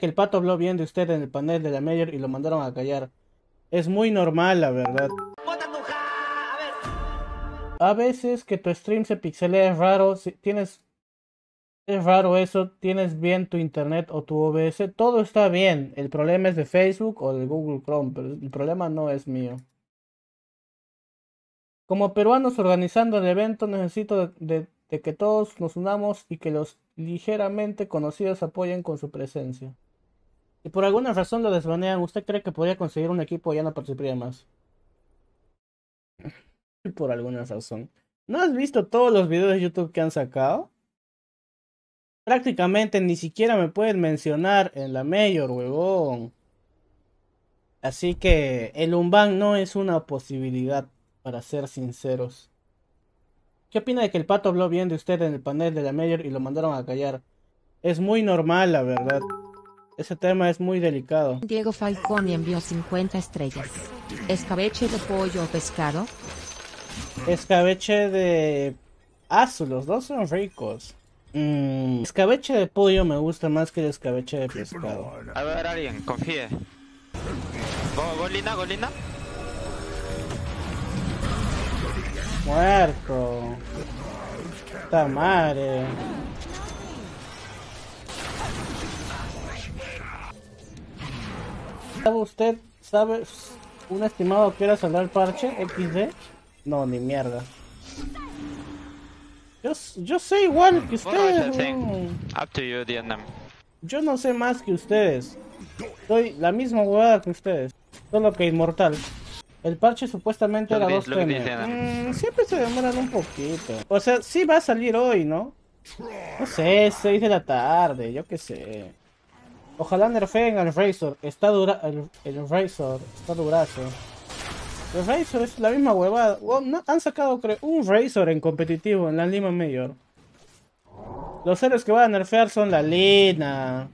que el pato habló bien de usted en el panel de la mayor y lo mandaron a callar. Es muy normal, la verdad. A veces que tu stream se pixelea es raro, si tienes es raro eso, tienes bien tu internet o tu OBS, todo está bien. El problema es de Facebook o de Google Chrome, pero el problema no es mío. Como peruanos organizando el evento necesito de que todos nos unamos y que los ligeramente conocidos apoyan con su presencia. Y por alguna razón lo desvanean. ¿Usted cree que podría conseguir un equipo y ya no participaría más? por alguna razón. ¿No has visto todos los videos de YouTube que han sacado? Prácticamente ni siquiera me pueden mencionar en la mayor, huevón. Así que el Umban no es una posibilidad, para ser sinceros. ¿Qué opina de que el pato habló bien de usted en el panel de la mayor y lo mandaron a callar? Es muy normal, la verdad. Ese tema es muy delicado. Diego Falcón envió 50 estrellas. ¿Escabeche de pollo o pescado? Escabeche de... Ah, los dos son ricos. Mm, escabeche de pollo me gusta más que el escabeche de pescado. A ver, alguien, confíe. ¿Golina, Golina? Muerto. Esta madre. ¿Sabe usted, sabe un estimado que era saldrá el parche XD? No, ni mierda. Yo, yo sé igual que ustedes. Yo no sé más que ustedes. Soy la misma huevada que ustedes. Solo que inmortal. El parche supuestamente era dos mm, siempre se demoran un poquito. O sea, sí va a salir hoy, ¿no? No sé, 6 de la tarde, yo qué sé. Ojalá nerfeen al Razor. Está dura... El, Razor está durazo. El Razor es la misma huevada. han sacado un Razor en competitivo en la Lima Mayor. Los héroes que van a nerfear son la Lina,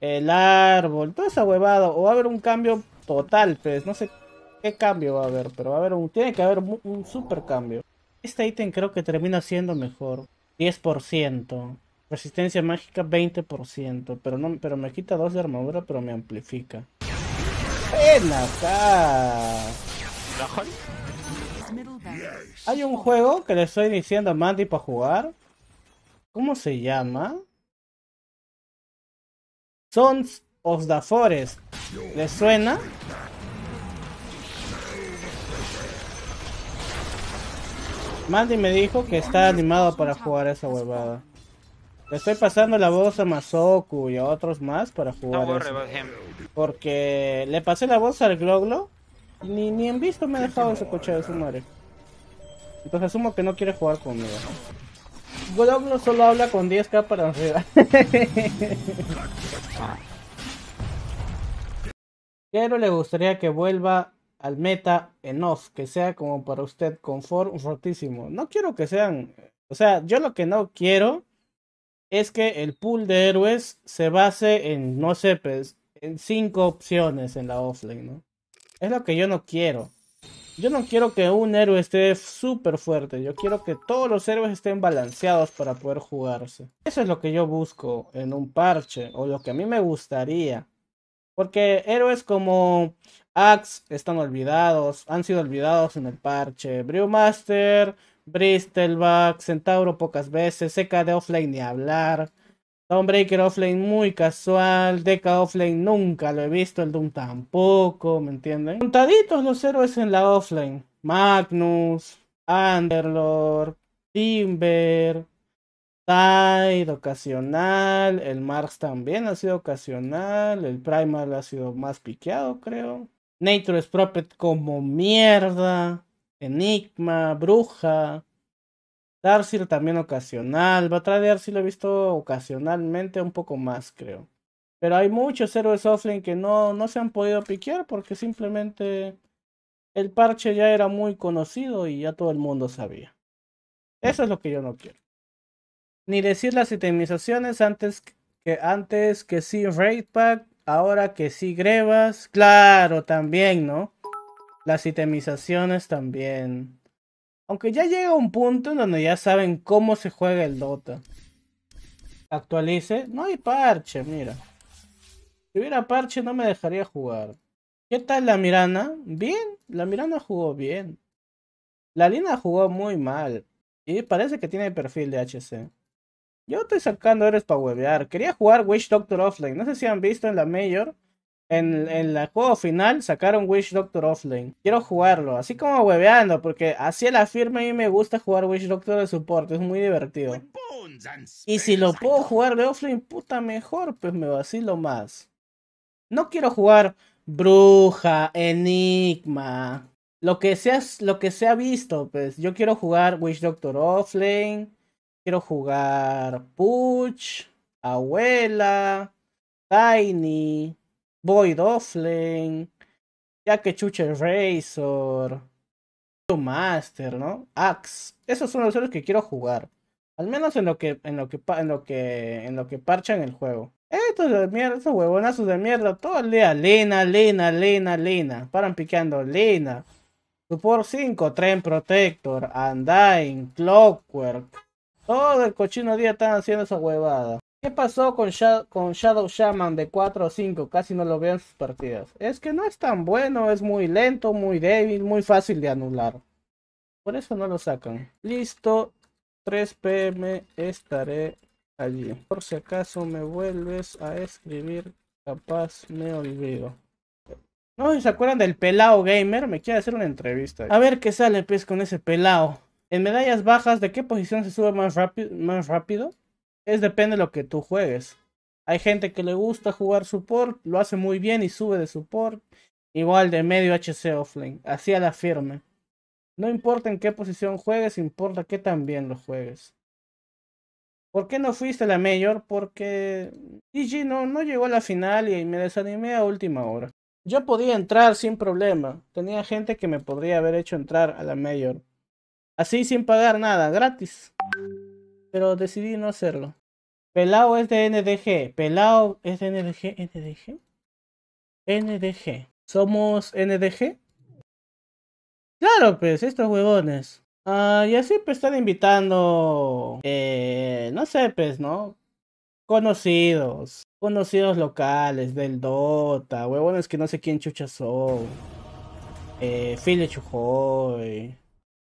el árbol, toda esa huevada. O va a haber un cambio total, pues. No sé qué cambio va a haber, pero va a haber un, tiene que haber un, super cambio. Este ítem creo que termina siendo mejor. 10%. Resistencia mágica 20%. Pero no, pero me quita 2 de armadura, pero me amplifica. ¡Ven acá! Hay un juego que le estoy diciendo a Mandy para jugar. ¿Cómo se llama? Sons of the Forest. ¿Le suena? Mandy me dijo que está animado para jugar esa huevada. Le estoy pasando la voz a Masoku y a otros más para jugar. Eso. Porque le pasé la voz al Groglo y ni, en visto me ha dejado ese coche de su madre. Entonces asumo que no quiere jugar conmigo. Groglo solo habla con 10k para arriba. Pero le gustaría que vuelva al meta en off, que sea como para usted fortísimo No quiero que sean, o sea, yo lo que no quiero es que el pool de héroes se base en, no sé, pues, en cinco opciones en la offline ¿no? Es lo que yo no quiero. Yo no quiero que un héroe esté súper fuerte. Yo quiero que todos los héroes estén balanceados para poder jugarse. Eso es lo que yo busco en un parche. O lo que a mí me gustaría. Porque héroes como Axe están olvidados, han sido olvidados en el parche. Brewmaster, Bristleback, Centauro pocas veces, Seca de Offlane ni hablar. Dawnbreaker Offlane muy casual, Deca Offlane nunca lo he visto, el Doom tampoco, ¿me entienden? Contaditos los héroes en la offline, Magnus, Underlord, Timber, Tide ocasional, el Marx también ha sido ocasional, el Primal ha sido más piqueado, creo. Nature's Prophet como mierda, Enigma, Bruja, Darcy también ocasional, Batalla de Darcy lo he visto ocasionalmente un poco más, creo. Pero hay muchos héroes offline que no, no se han podido piquear porque simplemente el parche ya era muy conocido y ya todo el mundo sabía. Eso es lo que yo no quiero. Ni decir las itemizaciones antes que antes que sí Raid Pack, ahora que sí Grebas. Claro, también, ¿no? Las itemizaciones también. Aunque ya llega un punto en donde ya saben cómo se juega el Dota. Actualice. No hay parche, mira. Si hubiera parche no me dejaría jugar. ¿Qué tal la Mirana? Bien, la Mirana jugó bien. La Lina jugó muy mal. Y parece que tiene perfil de HC. Yo estoy sacando eres para huevear. Quería jugar Witch Doctor Offline. No sé si han visto en la Major. En, en la juego final sacaron Witch Doctor Offlane. Quiero jugarlo, así como hueveando, porque así la firma a mí me gusta jugar Witch Doctor de soporte, es muy divertido. Y si lo puedo jugar de offlane, puta mejor, pues me vacilo más. No quiero jugar Bruja, Enigma, lo que, sea, lo que se ha visto, pues yo quiero jugar Wish Doctor Offlane. Quiero jugar Puch, Abuela, Tiny, Boyd Ya que Chuche Razor, Master, ¿no? Axe. Esos son los héroes que quiero jugar. Al menos en lo que, en lo que, en lo que, en lo que en el juego. Estos de mierda, estos huevonazos de mierda, todo el día. Lena, Lena, Lena, Lena. Paran piqueando Lena. Support 5, Tren Protector, Undyne, Clockwork. Todo el cochino día están haciendo esa huevada. ¿Qué pasó con, Shadow Shaman de 4 o 5? Casi no lo veo en sus partidas. Es que no es tan bueno, es muy lento, muy débil, muy fácil de anular. Por eso no lo sacan. Listo, 3 pm estaré allí. Por si acaso me vuelves a escribir, capaz me olvido. No, ¿se acuerdan del pelao gamer? Me quiere hacer una entrevista. A ver qué sale pues con ese pelao. En medallas bajas, ¿de qué posición se sube más, rápido? Es depende de lo que tú juegues. Hay gente que le gusta jugar support, lo hace muy bien y sube de support. Igual de medio HC offlane, así a la firme. No importa en qué posición juegues, importa que también lo juegues. ¿Por qué no fuiste a la mayor? Porque GG no, no llegó a la final y me desanimé a última hora. Yo podía entrar sin problema. Tenía gente que me podría haber hecho entrar a la mayor. Así sin pagar nada, gratis. Pero decidí no hacerlo. Pelao es de NDG. Pelao es de NDG. NDG. NDG. ¿Somos NDG? Claro, pues, estos huevones. Ah, y así pues están invitando, eh, no sé, pues, ¿no? Conocidos, conocidos locales del Dota, huevones que no sé quién chucha son. Eh, File Chujoy,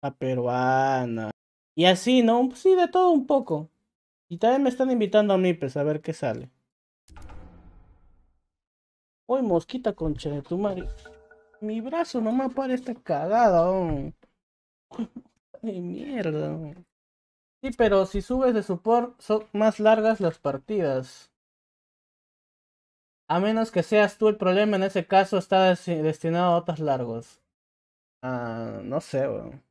Ah, peruana. Y así, ¿no? Pues sí, de todo un poco. Y también me están invitando a mí, pues a ver qué sale. Uy, mosquita concha de tu marido Mi brazo no me esta cagada, mierda. Sí, pero si subes de por son más largas las partidas. A menos que seas tú el problema, en ese caso está destinado a otros largos. Ah, no sé, weón.